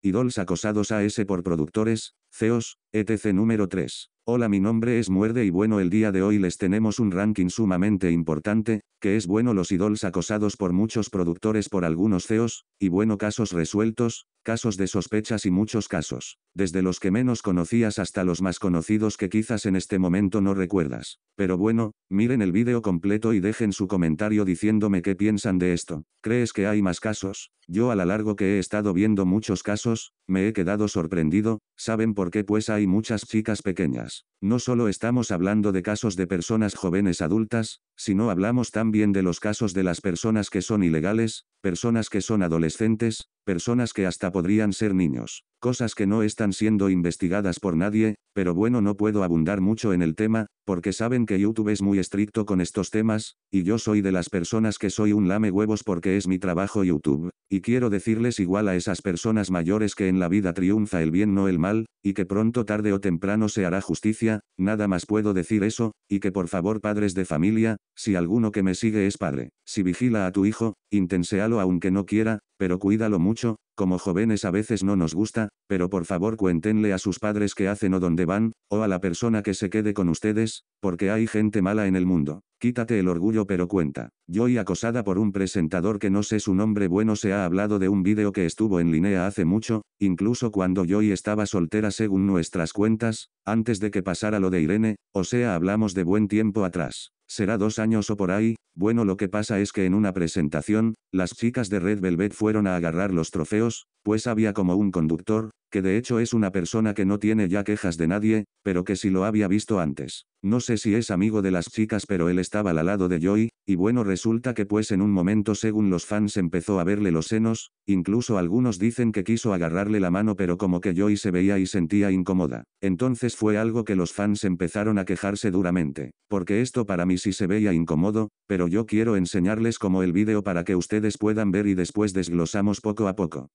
Idols acosados a ese por productores, CEOs, etc. Número 3. Hola mi nombre es Muerde y bueno el día de hoy les tenemos un ranking sumamente importante, que es bueno los idols acosados por muchos productores por algunos CEOs, y bueno casos resueltos, casos de sospechas y muchos casos, desde los que menos conocías hasta los más conocidos que quizás en este momento no recuerdas. Pero bueno, miren el vídeo completo y dejen su comentario diciéndome qué piensan de esto. ¿Crees que hay más casos? Yo a la largo que he estado viendo muchos casos, me he quedado sorprendido, ¿saben por qué? Pues hay muchas chicas pequeñas. No solo estamos hablando de casos de personas jóvenes adultas, sino hablamos también de los casos de las personas que son ilegales, personas que son adolescentes, personas que hasta podrían ser niños. Cosas que no están siendo investigadas por nadie, pero bueno no puedo abundar mucho en el tema, porque saben que YouTube es muy estricto con estos temas, y yo soy de las personas que soy un lame huevos porque es mi trabajo YouTube, y quiero decirles igual a esas personas mayores que en la vida triunfa el bien no el mal, y que pronto tarde o temprano se hará justicia, nada más puedo decir eso, y que por favor padres de familia, si alguno que me sigue es padre, si vigila a tu hijo, intensealo aunque no quiera, pero cuídalo mucho, como jóvenes a veces no nos gusta, pero por favor cuéntenle a sus padres qué hacen o dónde van, o a la persona que se quede con ustedes, porque hay gente mala en el mundo. Quítate el orgullo pero cuenta. Yo y acosada por un presentador que no sé su nombre bueno se ha hablado de un vídeo que estuvo en línea hace mucho, incluso cuando yo y estaba soltera según nuestras cuentas, antes de que pasara lo de Irene, o sea hablamos de buen tiempo atrás. Será dos años o por ahí, bueno lo que pasa es que en una presentación, las chicas de Red Velvet fueron a agarrar los trofeos, pues había como un conductor, que de hecho es una persona que no tiene ya quejas de nadie, pero que si lo había visto antes. No sé si es amigo de las chicas pero él estaba al lado de Joy, y bueno resulta que pues en un momento según los fans empezó a verle los senos, incluso algunos dicen que quiso agarrarle la mano pero como que Joy se veía y sentía incómoda. Entonces fue algo que los fans empezaron a quejarse duramente, porque esto para mí sí se veía incómodo, pero yo quiero enseñarles como el vídeo para que ustedes puedan ver y después desglosamos poco a poco.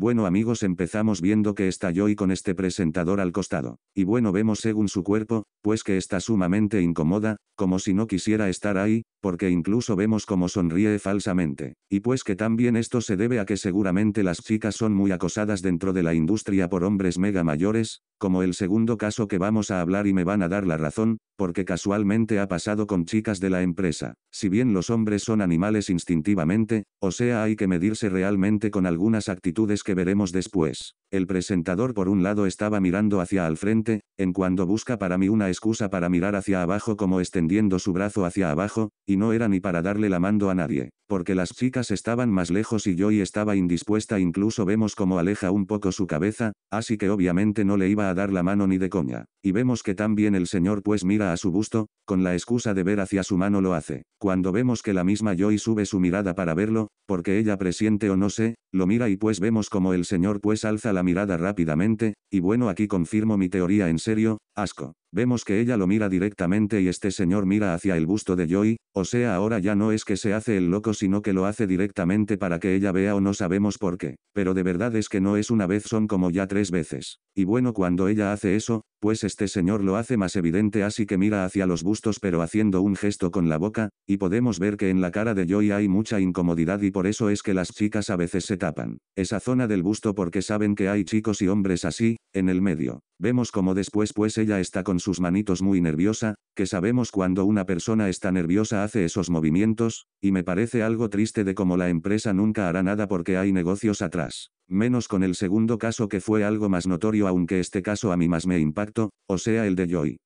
Bueno amigos empezamos viendo que está y con este presentador al costado. Y bueno vemos según su cuerpo, pues que está sumamente incómoda, como si no quisiera estar ahí, porque incluso vemos como sonríe falsamente. Y pues que también esto se debe a que seguramente las chicas son muy acosadas dentro de la industria por hombres mega mayores, como el segundo caso que vamos a hablar y me van a dar la razón, porque casualmente ha pasado con chicas de la empresa. Si bien los hombres son animales instintivamente, o sea hay que medirse realmente con algunas actitudes que veremos después. El presentador por un lado estaba mirando hacia al frente, en cuando busca para mí una excusa para mirar hacia abajo como extendiendo su brazo hacia abajo, y no era ni para darle la mando a nadie, porque las chicas estaban más lejos y yo estaba indispuesta incluso vemos como aleja un poco su cabeza, así que obviamente no le iba a dar la mano ni de coña, y vemos que también el señor pues mira a su busto, con la excusa de ver hacia su mano lo hace, cuando vemos que la misma Joy sube su mirada para verlo, porque ella presiente o no sé, lo mira y pues vemos como el señor pues alza la mirada rápidamente, y bueno aquí confirmo mi teoría en serio, Asco. Vemos que ella lo mira directamente y este señor mira hacia el busto de Joy, o sea ahora ya no es que se hace el loco sino que lo hace directamente para que ella vea o no sabemos por qué, pero de verdad es que no es una vez son como ya tres veces. Y bueno cuando ella hace eso, pues este señor lo hace más evidente así que mira hacia los bustos pero haciendo un gesto con la boca, y podemos ver que en la cara de Joy hay mucha incomodidad y por eso es que las chicas a veces se tapan esa zona del busto porque saben que hay chicos y hombres así, en el medio. Vemos como después pues ella está con sus manitos muy nerviosa, que sabemos cuando una persona está nerviosa hace esos movimientos, y me parece algo triste de cómo la empresa nunca hará nada porque hay negocios atrás. Menos con el segundo caso que fue algo más notorio aunque este caso a mí más me impactó, o sea el de Joy.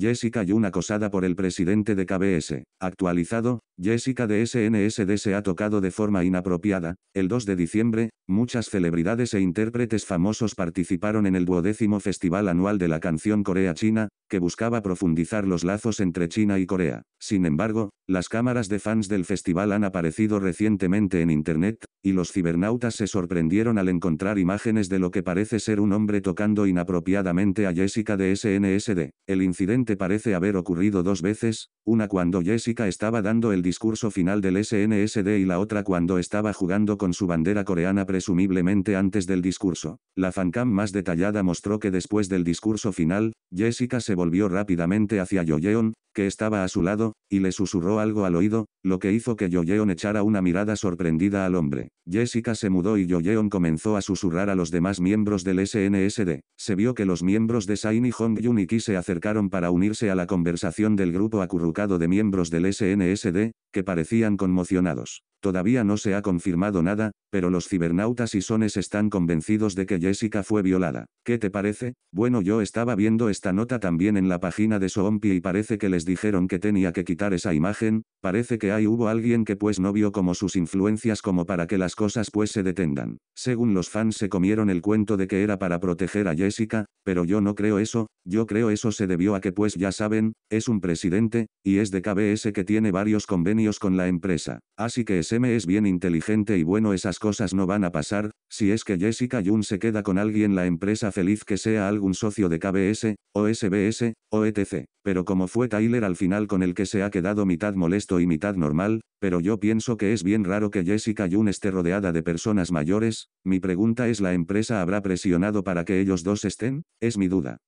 Jessica una acosada por el presidente de KBS. Actualizado, Jessica de SNSD se ha tocado de forma inapropiada. El 2 de diciembre, muchas celebridades e intérpretes famosos participaron en el duodécimo Festival Anual de la Canción Corea-China, que buscaba profundizar los lazos entre China y Corea. Sin embargo, las cámaras de fans del festival han aparecido recientemente en Internet, y los cibernautas se sorprendieron al encontrar imágenes de lo que parece ser un hombre tocando inapropiadamente a Jessica de SNSD. El incidente parece haber ocurrido dos veces, una cuando Jessica estaba dando el discurso final del SNSD y la otra cuando estaba jugando con su bandera coreana presumiblemente antes del discurso. La fancam más detallada mostró que después del discurso final, Jessica se volvió rápidamente hacia Yoyeon, que estaba a su lado, y le susurró algo al oído, lo que hizo que Yoyeon echara una mirada sorprendida al hombre. Jessica se mudó y Yoyeon comenzó a susurrar a los demás miembros del SNSD. Se vio que los miembros de Saini Hong y se acercaron para unirse a la conversación del grupo acurrucado de miembros del SNSD, que parecían conmocionados. Todavía no se ha confirmado nada, pero los cibernautas y sones están convencidos de que Jessica fue violada. ¿Qué te parece? Bueno yo estaba viendo esta nota también en la página de Soompi y parece que les dijeron que tenía que quitar esa imagen, parece que ahí hubo alguien que pues no vio como sus influencias como para que las cosas pues se detengan. Según los fans se comieron el cuento de que era para proteger a Jessica, pero yo no creo eso, yo creo eso se debió a que pues ya saben, es un presidente, y es de KBS que tiene varios convenios con la empresa, así que es SM es bien inteligente y bueno esas cosas no van a pasar, si es que Jessica Jun se queda con alguien la empresa feliz que sea algún socio de KBS, o SBS, o etc. Pero como fue Tyler al final con el que se ha quedado mitad molesto y mitad normal, pero yo pienso que es bien raro que Jessica Jun esté rodeada de personas mayores, mi pregunta es ¿la empresa habrá presionado para que ellos dos estén? Es mi duda.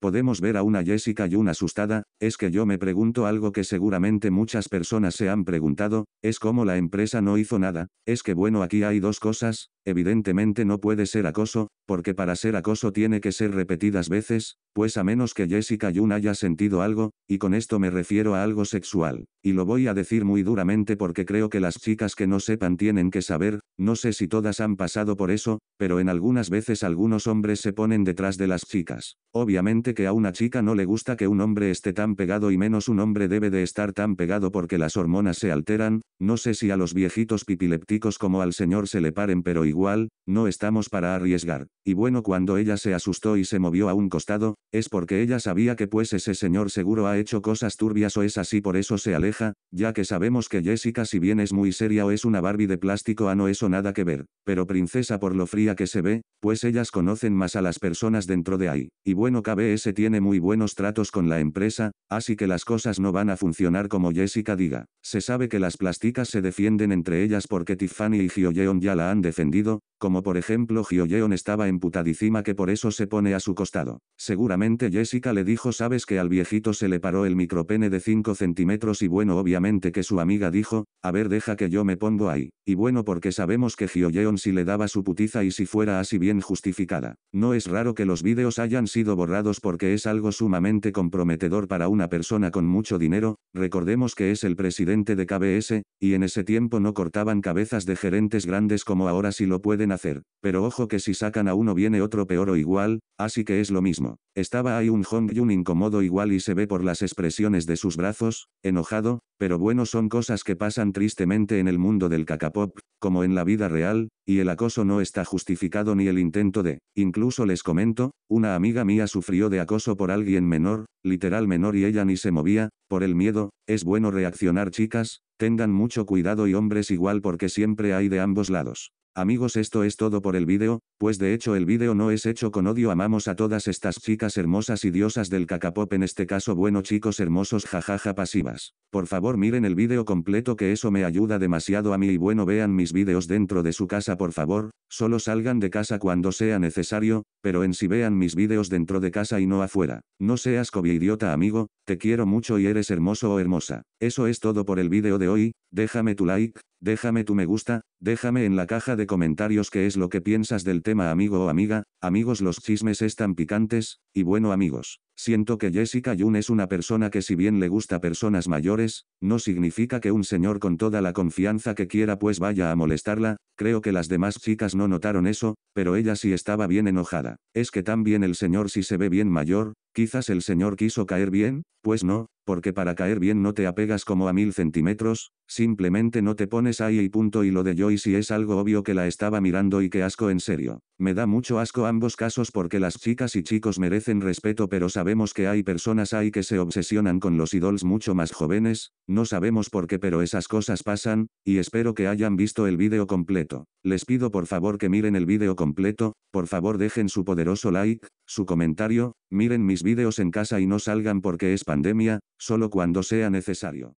Podemos ver a una Jessica y una asustada, es que yo me pregunto algo que seguramente muchas personas se han preguntado, es como la empresa no hizo nada, es que bueno aquí hay dos cosas, evidentemente no puede ser acoso, porque para ser acoso tiene que ser repetidas veces, pues a menos que Jessica Jun haya sentido algo, y con esto me refiero a algo sexual, y lo voy a decir muy duramente porque creo que las chicas que no sepan tienen que saber, no sé si todas han pasado por eso, pero en algunas veces algunos hombres se ponen detrás de las chicas. Obviamente que a una chica no le gusta que un hombre esté tan pegado y menos un hombre debe de estar tan pegado porque las hormonas se alteran, no sé si a los viejitos pipilépticos como al señor se le paren pero igual igual, no estamos para arriesgar. Y bueno, cuando ella se asustó y se movió a un costado, es porque ella sabía que pues ese señor seguro ha hecho cosas turbias o es así por eso se aleja, ya que sabemos que Jessica si bien es muy seria o es una Barbie de plástico a ah, no eso nada que ver, pero princesa por lo fría que se ve, pues ellas conocen más a las personas dentro de ahí. Y bueno, KBS tiene muy buenos tratos con la empresa, así que las cosas no van a funcionar como Jessica diga. Se sabe que las plásticas se defienden entre ellas porque Tiffany y Hyoyeon ya la han defendido Gracias. Como por ejemplo Hyoyeon estaba emputadísima que por eso se pone a su costado. Seguramente Jessica le dijo sabes que al viejito se le paró el micropene de 5 centímetros y bueno obviamente que su amiga dijo, a ver deja que yo me pongo ahí. Y bueno porque sabemos que Hyoyeon si le daba su putiza y si fuera así bien justificada. No es raro que los vídeos hayan sido borrados porque es algo sumamente comprometedor para una persona con mucho dinero, recordemos que es el presidente de KBS, y en ese tiempo no cortaban cabezas de gerentes grandes como ahora si lo pueden hacer, pero ojo que si sacan a uno viene otro peor o igual, así que es lo mismo. Estaba ahí un Hong un incomodo igual y se ve por las expresiones de sus brazos, enojado, pero bueno son cosas que pasan tristemente en el mundo del cacapop, como en la vida real, y el acoso no está justificado ni el intento de, incluso les comento, una amiga mía sufrió de acoso por alguien menor, literal menor y ella ni se movía, por el miedo, es bueno reaccionar chicas, tengan mucho cuidado y hombres igual porque siempre hay de ambos lados. Amigos esto es todo por el vídeo, pues de hecho el vídeo no es hecho con odio amamos a todas estas chicas hermosas y diosas del cacapop en este caso bueno chicos hermosos jajaja pasivas. Por favor miren el vídeo completo que eso me ayuda demasiado a mí y bueno vean mis vídeos dentro de su casa por favor, solo salgan de casa cuando sea necesario, pero en si vean mis vídeos dentro de casa y no afuera. No seas idiota amigo, te quiero mucho y eres hermoso o hermosa. Eso es todo por el vídeo de hoy, déjame tu like, Déjame tu me gusta, déjame en la caja de comentarios qué es lo que piensas del tema amigo o amiga, amigos los chismes están picantes, y bueno amigos, siento que Jessica Jun es una persona que si bien le gusta personas mayores, no significa que un señor con toda la confianza que quiera pues vaya a molestarla, creo que las demás chicas no notaron eso, pero ella sí estaba bien enojada, es que también el señor si se ve bien mayor, Quizás el Señor quiso caer bien, pues no, porque para caer bien no te apegas como a mil centímetros, simplemente no te pones ahí y punto y lo de yo y es algo obvio que la estaba mirando y que asco en serio. Me da mucho asco ambos casos porque las chicas y chicos merecen respeto pero sabemos que hay personas ahí que se obsesionan con los idols mucho más jóvenes, no sabemos por qué pero esas cosas pasan, y espero que hayan visto el vídeo completo. Les pido por favor que miren el vídeo completo, por favor dejen su poderoso like, su comentario, miren mis vídeos en casa y no salgan porque es pandemia, solo cuando sea necesario.